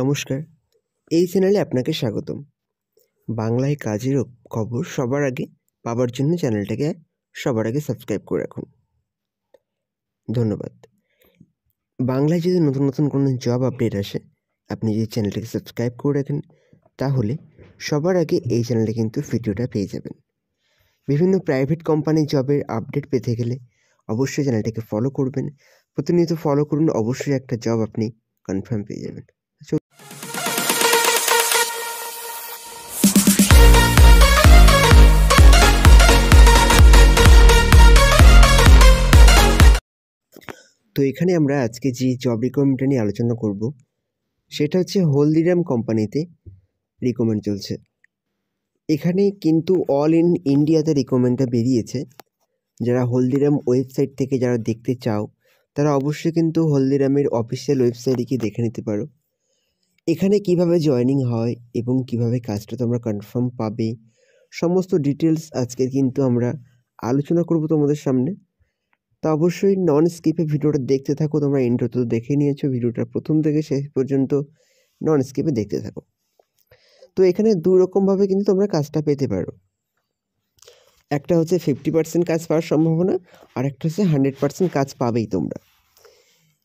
নমস্কার এই চ্যানেলে আপনাকে স্বাগতম বাংলায় কাজের খবর সবার আগে পাওয়ার জন্য চ্যানেলটাকে সবার আগে সাবস্ক্রাইব করে রাখুন ধন্যবাদ বাংলায় যদি নতুন নতুন কোনো জব আপডেট আসে আপনি যদি চ্যানেলটাকে সাবস্ক্রাইব করে রাখেন তাহলে সবার আগে এই চ্যানেলে কিন্তু ভিডিওটা পেয়ে যাবেন বিভিন্ন প্রাইভেট কোম্পানির জবের আপডেট পেতে গেলে অবশ্যই চ্যানেলটাকে ফলো করবেন প্রতিনিয়ত ফলো করুন অবশ্যই একটা জব আপনি কনফার্ম পেয়ে যাবেন তো এখানে আমরা আজকে যে জব রিকোয়ারমেন্টটা নিয়ে আলোচনা করব সেটা হচ্ছে হলদিরাম কোম্পানিতে রিকোয়ারমেন্ট চলছে এখানে কিন্তু অল ইন ইন্ডিয়াতে রিকোয়ারমেন্টটা বেরিয়েছে যারা হলদিরাম ওয়েবসাইট থেকে যারা দেখতে চাও তারা অবশ্যই কিন্তু হলদিরামের অফিসিয়াল ওয়েবসাইটে গিয়ে দেখে নিতে পারো এখানে কিভাবে জয়নিং হয় এবং কিভাবে কাজটা তোমরা কনফার্ম পাবে সমস্ত ডিটেলস আজকে কিন্তু আমরা আলোচনা করব তোমাদের সামনে তা অবশ্যই নন স্কিপে ভিডিওটা দেখতে থাকো তোমরা ইন্ট্রো তো দেখে নিয়েছো ভিডিওটা প্রথম থেকে শেষ পর্যন্ত নন স্কিপে দেখতে থাকো তো এখানে দু কিন্তু তোমরা কাজটা পেতে পারো একটা হচ্ছে ফিফটি পার্সেন্ট কাজ পাওয়ার সম্ভাবনা আর একটা হচ্ছে হান্ড্রেড পার্সেন্ট কাজ পাবেই তোমরা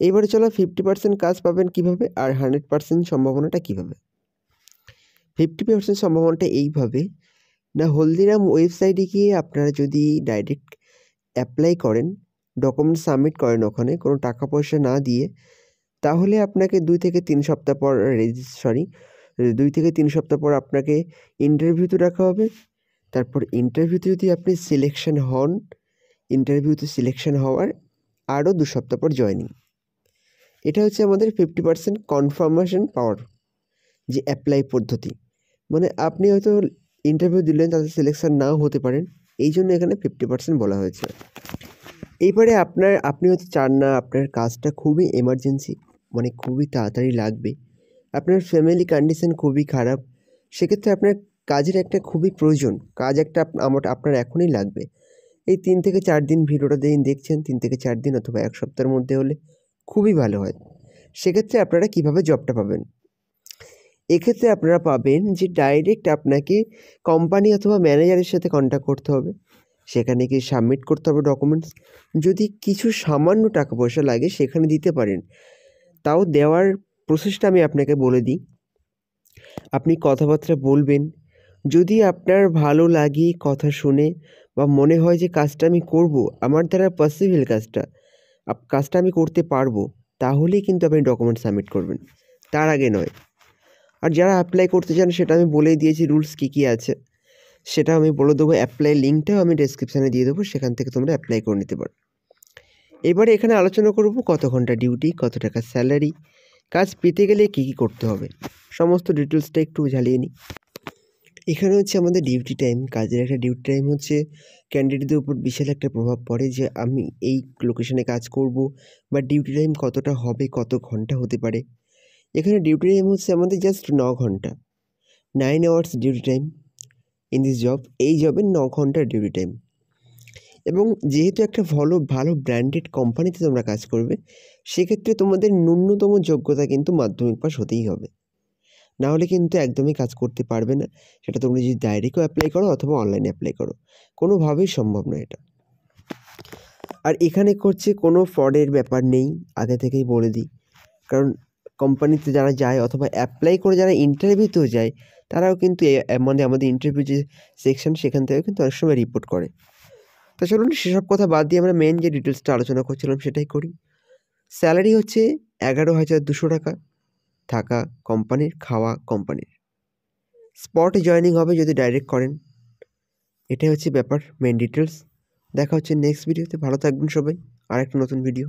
এবারে চলো ফিফটি পার্সেন্ট কাজ পাবেন কিভাবে আর হান্ড্রেড পার্সেন্ট সম্ভাবনাটা কিভাবে ফিফটি পার্সেন্ট সম্ভাবনাটা এইভাবে না হলদিরাম ওয়েবসাইটে গিয়ে আপনারা যদি ডাইরেক্ট অ্যাপ্লাই করেন ডকুমেন্ট সাবমিট করেন ওখানে কোনো টাকা পয়সা না দিয়ে তাহলে আপনাকে দুই থেকে তিন সপ্তাহ পর সরি দুই থেকে তিন সপ্তাহ পর আপনাকে ইন্টারভিউতে রাখা হবে তারপর ইন্টারভিউতে যদি আপনি সিলেকশন হন ইন্টারভিউতে সিলেকশন হওয়ার আরও দু সপ্তাহ পর জয়নিং এটা হচ্ছে আমাদের ফিফটি পার্সেন্ট কনফার্মেশন পাওয়ার যে অ্যাপ্লাই পদ্ধতি মানে আপনি হয়তো ইন্টারভিউ দিলেন তাতে সিলেকশন না হতে পারেন এই জন্য এখানে ফিফটি পার্সেন্ট বলা হয়েছে এইবারে আপনার আপনি হয়তো চান না আপনার কাজটা খুবই এমার্জেন্সি মানে খুবই তাড়াতাড়ি লাগবে আপনার ফ্যামিলি কন্ডিশন খুবই খারাপ সেক্ষেত্রে আপনার কাজের একটা খুবই প্রয়োজন কাজ একটা আমার আপনার এখনই লাগবে এই তিন থেকে চার দিন ভিডিওটা দিন দেখছেন তিন থেকে চার দিন অথবা এক সপ্তাহের মধ্যে হলে খুবই ভালো হয় সেক্ষেত্রে আপনারা কিভাবে জবটা পাবেন এক্ষেত্রে আপনারা পাবেন যে ডাইরেক্ট আপনাকে কোম্পানি অথবা ম্যানেজারের সাথে কন্ট্যাক্ট করতে হবে সেখানে কি সাবমিট করতে হবে ডকুমেন্টস যদি কিছু সামান্য টাকা পয়সা লাগে সেখানে দিতে পারেন তাও দেওয়ার প্রসেসটা আমি আপনাকে বলে দিই আপনি কথাবার্তা বলবেন যদি আপনার ভালো লাগে কথা শুনে বা মনে হয় যে কাজটা আমি করব আমার দ্বারা পসিবল কাজটা কাজটা আমি করতে পারবো তাহলেই কিন্তু আপনি ডকুমেন্ট সাবমিট করবেন তার আগে নয় আর যারা অ্যাপ্লাই করতে চান সেটা আমি বলেই দিয়েছি রুলস কী কী আছে সেটা আমি বলে দেবো অ্যাপ্লাই লিঙ্কটাও আমি ডেসক্রিপশানে দিয়ে দেবো সেখান থেকে তোমরা অ্যাপ্লাই করে নিতে পারো এবারে এখানে আলোচনা করব কত ঘন্টা ডিউটি কত টাকা স্যালারি কাজ পেতে গেলে কী কী করতে হবে সমস্ত ডিটেলসটা একটু ঝালিয়ে নিই এখানে হচ্ছে আমাদের ডিউটি টাইম কাজের একটা ডিউটি টাইম হচ্ছে ক্যান্ডিডেটদের উপর বিশাল একটা প্রভাব পড়ে যে আমি এই লোকেশনে কাজ করব বা ডিউটি টাইম কতটা হবে কত ঘন্টা হতে পারে এখানে ডিউটি টাইম হচ্ছে আমাদের জাস্ট ন ঘন্টা nine hours duty time in this job এই জবে ন ঘন্টার ডিউটি টাইম এবং যেহেতু একটা ভালো ভালো ব্র্যান্ডেড কোম্পানিতে তোমরা কাজ করবে সেক্ষেত্রে তোমাদের ন্যূনতম যোগ্যতা কিন্তু মাধ্যমিক পাস হতেই হবে না হলে কিন্তু একদমই কাজ করতে পারবে না সেটা তোমরা যদি ডাইরেক্টও অ্যাপ্লাই করো অথবা অনলাইনে অ্যাপ্লাই করো কোনোভাবেই সম্ভব নয় এটা আর এখানে করছে কোনো ফ্রডের ব্যাপার নেই আগে থেকেই বলে দিই কারণ কোম্পানিতে যারা যায় অথবা অ্যাপ্লাই করে যারা ইন্টারভিউতেও যায় তারাও কিন্তু মানে আমাদের ইন্টারভিউ যে সেকশন সেখান থেকেও কিন্তু অনেক সময় রিপোর্ট করে তা চলুন সেসব কথা বাদ দিয়ে আমরা মেন যে ডিটেলসটা আলোচনা করছিলাম সেটাই করি স্যালারি হচ্ছে এগারো হাজার দুশো টাকা থাকা কোম্পানির খাওয়া কোম্পানির স্পট জয়নিং হবে যদি ডাইরেক্ট করেন এটাই হচ্ছে ব্যাপার মেন ডিটেলস দেখা হচ্ছে নেক্সট ভিডিওতে ভালো থাকবেন সবাই আর একটা নতুন ভিডিও